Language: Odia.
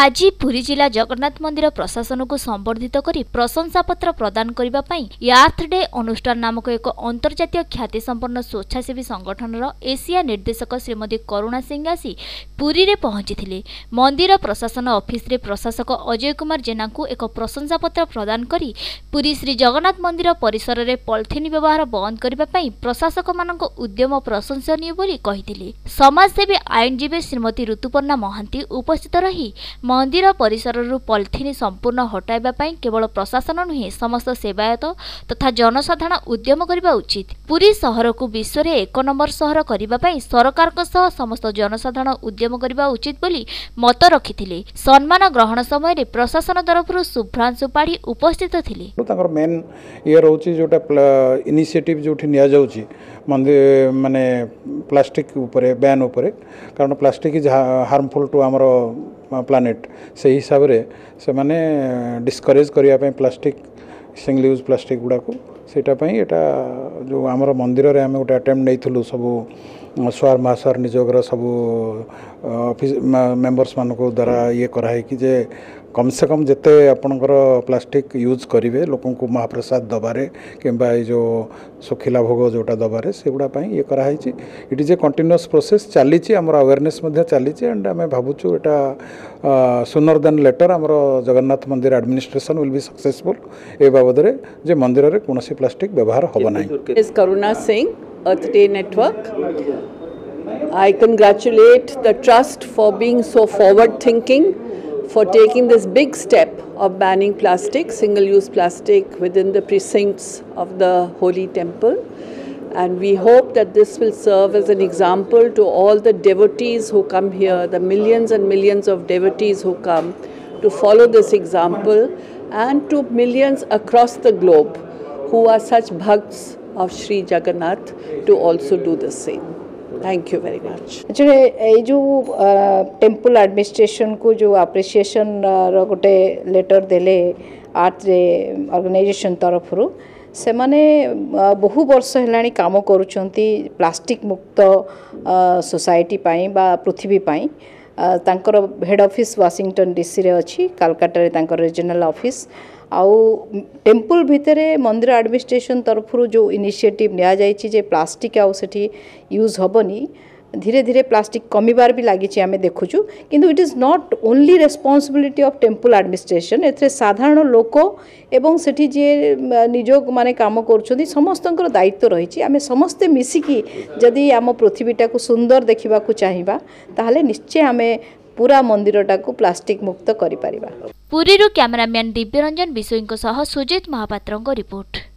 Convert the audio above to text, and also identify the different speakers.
Speaker 1: ଆଜି ପୁରୀ ଜିଲ୍ଲା ଜଗନ୍ନାଥ ମନ୍ଦିର ପ୍ରଶାସନକୁ ସମ୍ବର୍ଦ୍ଧିତ କରି ପ୍ରଶଂସାପତ୍ର ପ୍ରଦାନ କରିବା ପାଇଁ ୟାର୍ଥ ଡେ ଅନୁଷ୍ଠାନ ନାମକ ଏକ ଅନ୍ତର୍ଜାତୀୟ ଖ୍ୟାତି ସମ୍ପନ୍ନ ସ୍ୱେଚ୍ଛାସେବୀ ସଂଗଠନର ଏସିଆ ନିର୍ଦ୍ଦେଶକ ଶ୍ରୀମତୀ କରୁଣା ସିଂ ଆସି ପୁରୀରେ ପହଞ୍ଚିଥିଲେ ମନ୍ଦିର ପ୍ରଶାସନ ଅଫିସରେ ପ୍ରଶାସକ ଅଜୟ କୁମାର ଜେନାଙ୍କୁ ଏକ ପ୍ରଶଂସାପତ୍ର ପ୍ରଦାନ କରି ପୁରୀ ଶ୍ରୀ ଜଗନ୍ନାଥ ମନ୍ଦିର ପରିସରରେ ପଲିଥିନ୍ ବ୍ୟବହାର ବନ୍ଦ କରିବା ପାଇଁ ପ୍ରଶାସକମାନଙ୍କ ଉଦ୍ୟମ ପ୍ରଶଂସନୀୟ ବୋଲି କହିଥିଲେ ସମାଜସେବୀ ଆଇନଜୀବୀ ଶ୍ରୀମତୀ ଋତୁପର୍ଣ୍ଣା ମହାନ୍ତି ଉପସ୍ଥିତ ରହି ମନ୍ଦିର ପରିସରରୁ ପଲିଥିନ୍ ସମ୍ପୂର୍ଣ୍ଣ ହଟାଇବା ପାଇଁ କେବଳ ପ୍ରଶାସନ ନୁହେଁ ସମସ୍ତ ସେବାୟତ ତଥା ଜନସାଧାରଣ ଉଦ୍ୟମ କରିବା ଉଚିତ ପୁରୀ ସହରକୁ ବିଶ୍ୱରେ ଏକ ନମ୍ବର ସହର କରିବା ପାଇଁ ସରକାରଙ୍କ ସହ ସମସ୍ତ ଜନସାଧାରଣ ଉଦ୍ୟମ କରିବା ଉଚିତ ବୋଲି ମତ ରଖିଥିଲେ ସମ୍ମାନ ଗ୍ରହଣ ସମୟରେ ପ୍ରଶାସନ ତରଫରୁ ଶୁଭ୍ରାଂଶୁ ପାଢ଼ୀ ଉପସ୍ଥିତ ଥିଲେ
Speaker 2: ତାଙ୍କର ମେନ୍ ଇଏ ରହୁଛି ଯେଉଁଟା ଇନିସିଏଟିଭ ଯେଉଁଠି ନିଆଯାଉଛି ମାନେ ପ୍ଲାଷ୍ଟିକ ଉପରେ ବ୍ୟାନ୍ ଉପରେ କାରଣ ପ୍ଲାଷ୍ଟିକ ହାର୍ମଫୁଲ ଟୁ ଆମର ପ୍ଲାନେଟ୍ ସେହି ହିସାବରେ ସେମାନେ ଡିସ୍କରେଜ୍ କରିବା ପାଇଁ ପ୍ଲାଷ୍ଟିକ୍ ସିଙ୍ଗଲ୍ ୟୁଜ୍ ପ୍ଲାଷ୍ଟିକ୍ ଗୁଡ଼ାକୁ ସେଇଟା ପାଇଁ ଏଇଟା ଯେଉଁ ଆମର ମନ୍ଦିରରେ ଆମେ ଗୋଟେ ଆଟେମ୍ପ୍ଟ ନେଇଥିଲୁ ସବୁ ସ୍ୱାର ମହାସ୍ୱାର ନିଯୋଗର ସବୁ ଅଫିସ୍ ମେମ୍ବର୍ସମାନଙ୍କ ଦ୍ୱାରା ଇଏ କରାହେଇକି ଯେ कम से कम जिते आपणकर प्लास्टिक यूज करेंगे लोक महाप्रसाद दबारे कि जो सुखिला भोग जोटा दबारे से गुड़ा ये कराई it is a continuous process चली आम अवेयरनेस चली एंड आम भावु यहाँ सुनर दैन लेटर आम जगन्नाथ मंदिर आडमिनिस्ट्रेसन विल भी सक्सेसफुल ए बाबद जे मंदिर में कौन प्लास्टिक व्यवहार हम ना
Speaker 3: Karuna Singh network I congratulate the trust for being so forward thinking for taking this big step of banning plastic, single-use plastic within the precincts of the Holy Temple. And we hope that this will serve as an example to all the devotees who come here, the millions and millions of devotees who come to follow this example and to millions across the globe who are such bhakts of Sri Jagannath to also do the same. Thank you very much
Speaker 4: actually ये जो टेम्पल एडमिनिस्ट्रेशन को जो आप्रिसीएसन रोटे लेटर देले आर्ट अर्गानाइजेसन तरफ ସେମାନେ ବହୁ ବର୍ଷ ହେଲାଣି କାମ କରୁଛନ୍ତି ପ୍ଲାଷ୍ଟିକ୍ ମୁକ୍ତ ସୋସାଇଟି ପାଇଁ ବା ପୃଥିବୀ ପାଇଁ ତାଙ୍କର ହେଡ୍ ଅଫିସ୍ ୱାଶିଂଟନ୍ ଡିସିରେ ଅଛି କାଲକାଟାରେ ତାଙ୍କର ରିଜନାଲ୍ ଅଫିସ୍ ଆଉ ଟେମ୍ପଲ୍ ଭିତରେ ମନ୍ଦିର ଆଡ଼ମିନିଷ୍ଟ୍ରେସନ୍ ତରଫରୁ ଯେଉଁ ଇନିସିଏଟିଭ୍ ନିଆଯାଇଛି ଯେ ପ୍ଲାଷ୍ଟିକ୍ ଆଉ ସେଠି ୟୁଜ୍ ହେବନି ଧୀରେ ଧୀରେ ପ୍ଲାଷ୍ଟିକ୍ କମିବାର ବି ଲାଗିଛି ଆମେ ଦେଖୁଛୁ କିନ୍ତୁ it is not only responsibility of temple administration ଏଥିରେ ସାଧାରଣ ଲୋକ ଏବଂ ସେଠି ଯିଏ ନିଜ ମାନେ କାମ କରୁଛନ୍ତି ସମସ୍ତଙ୍କର ଦାୟିତ୍ୱ ରହିଛି ଆମେ ସମସ୍ତେ ମିଶିକି ଯଦି ଆମ ପୃଥିବୀଟାକୁ ସୁନ୍ଦର ଦେଖିବାକୁ ଚାହିଁବା ତାହେଲେ ନିଶ୍ଚୟ ଆମେ ପୁରା ମନ୍ଦିରଟାକୁ ପ୍ଲାଷ୍ଟିକ୍ ମୁକ୍ତ କରିପାରିବା
Speaker 1: ପୁରୀରୁ କ୍ୟାମେରାମ୍ୟାନ୍ ଦିବ୍ୟରଞ୍ଜନ ବିଶୋଇଙ୍କ ସହ ସୁଜିତ ମହାପାତ୍ରଙ୍କ ରିପୋର୍ଟ